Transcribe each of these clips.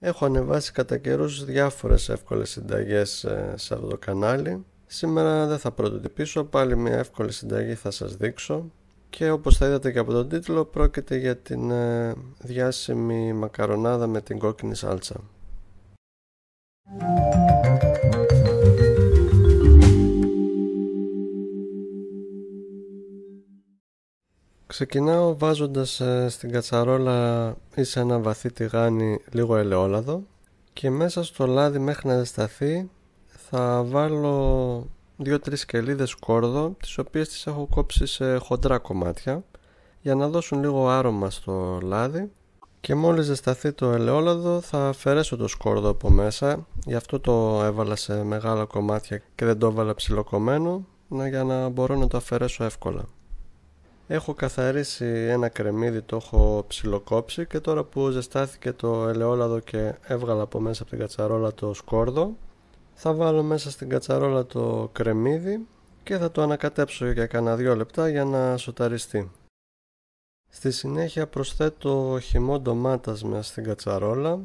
Έχω ανεβάσει κατά καιρούς διάφορες εύκολες συνταγές ε, σε αυτό το κανάλι. Σήμερα δεν θα πρωτοτυπήσω, πάλι μια εύκολη συνταγή θα σας δείξω. Και όπως θα είδατε και από τον τίτλο πρόκειται για την ε, διάσημη μακαρονάδα με την κόκκινη σάλτσα. Ξεκινάω βάζοντας ε, στην κατσαρόλα ή σε ένα βαθύ τηγάνι λίγο ελαιόλαδο και μέσα στο λάδι μέχρι να ζεσταθεί θα βάλω 2-3 κελίδες κόρδο τις οποίες τις έχω κόψει σε χοντρά κομμάτια για να δώσουν λίγο άρωμα στο λάδι και μόλις ζεσταθεί το ελαιόλαδο θα αφαιρέσω το σκόρδο από μέσα γι' αυτό το έβαλα σε μεγάλα κομμάτια και δεν το έβαλα ψιλοκομμένο για να μπορώ να το αφαιρέσω εύκολα. Έχω καθαρίσει ένα κρεμμύδι, το έχω ψιλοκόψει και τώρα που ζεστάθηκε το ελαιόλαδο και έβγαλα από μέσα από την κατσαρόλα το σκόρδο θα βάλω μέσα στην κατσαρόλα το κρεμμύδι και θα το ανακατέψω για κανένα δυο λεπτά για να σοταριστεί. Στη συνέχεια προσθέτω χυμό ντομάτας μέσα στην κατσαρόλα,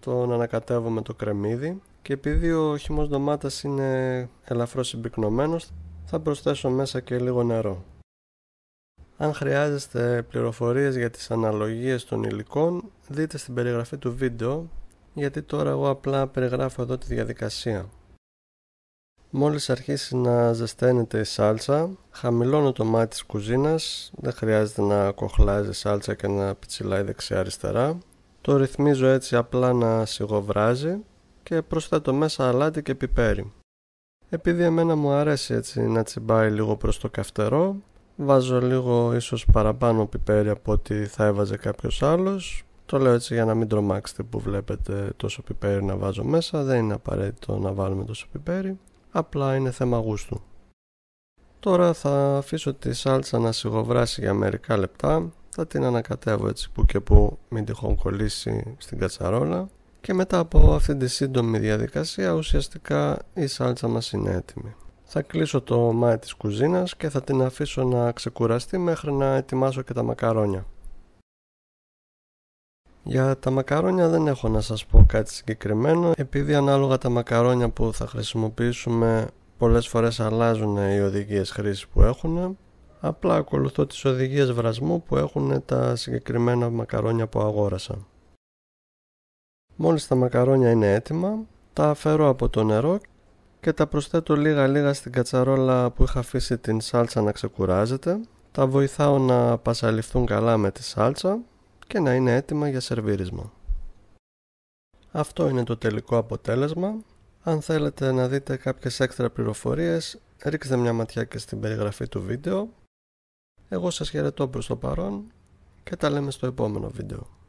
τον ανακατεύω με το κρεμμύδι και επειδή ο χυμός ντομάτας είναι ελαφρώς συμπυκνωμένος θα προσθέσω μέσα και λίγο νερό. Αν χρειάζεστε πληροφορίες για τις αναλογίες των υλικών, δείτε στην περιγραφή του βίντεο, γιατί τώρα εγώ απλά περιγράφω εδώ τη διαδικασία. Μόλις αρχίσει να ζεσταίνεται η σάλτσα, χαμηλώνω το μάτι της κουζίνας, δεν χρειάζεται να κοχλάζει η σάλτσα και να πιτσιλάει δεξιά-αριστερά. Το ρυθμίζω έτσι απλά να σιγοβράζει και προσθέτω μέσα αλάτι και πιπέρι. Επειδή εμένα μου αρέσει έτσι να τσιμπάει λίγο προς το καυτερό, Βάζω λίγο ίσως παραπάνω πιπέρι από ό,τι θα έβαζε κάποιος άλλος. Το λέω έτσι για να μην τρομάξετε που βλέπετε τόσο πιπέρι να βάζω μέσα. Δεν είναι απαραίτητο να βάλουμε τόσο πιπέρι. Απλά είναι θέμα γούστου. Τώρα θα αφήσω τη σάλτσα να σιγοβράσει για μερικά λεπτά. Θα την ανακατεύω έτσι που και που μην τυχόν κολλήσει στην κατσαρόλα. Και μετά από αυτή τη σύντομη διαδικασία ουσιαστικά η σάλτσα μας είναι έτοιμη. Θα κλείσω το μάτι της κουζίνας και θα την αφήσω να ξεκουραστεί μέχρι να ετοιμάσω και τα μακαρόνια. Για τα μακαρόνια δεν έχω να σας πω κάτι συγκεκριμένο επειδή ανάλογα τα μακαρόνια που θα χρησιμοποιήσουμε πολλές φορές αλλάζουν οι οδηγίες χρήσης που έχουν απλά ακολουθώ τις οδηγίες βρασμού που έχουν τα συγκεκριμένα μακαρόνια που αγόρασα. Μόλις τα μακαρόνια είναι έτοιμα τα αφαιρώ από το νερό και τα προσθέτω λίγα λίγα στην κατσαρόλα που είχα αφήσει την σάλτσα να ξεκουράζεται. Τα βοηθάω να πασαληφθούν καλά με τη σάλτσα και να είναι έτοιμα για σερβίρισμα. Αυτό είναι το τελικό αποτέλεσμα. Αν θέλετε να δείτε κάποιες έξτρα πληροφορίες, ρίξτε μια ματιά και στην περιγραφή του βίντεο. Εγώ σας χαιρετώ προς το παρόν και τα λέμε στο επόμενο βίντεο.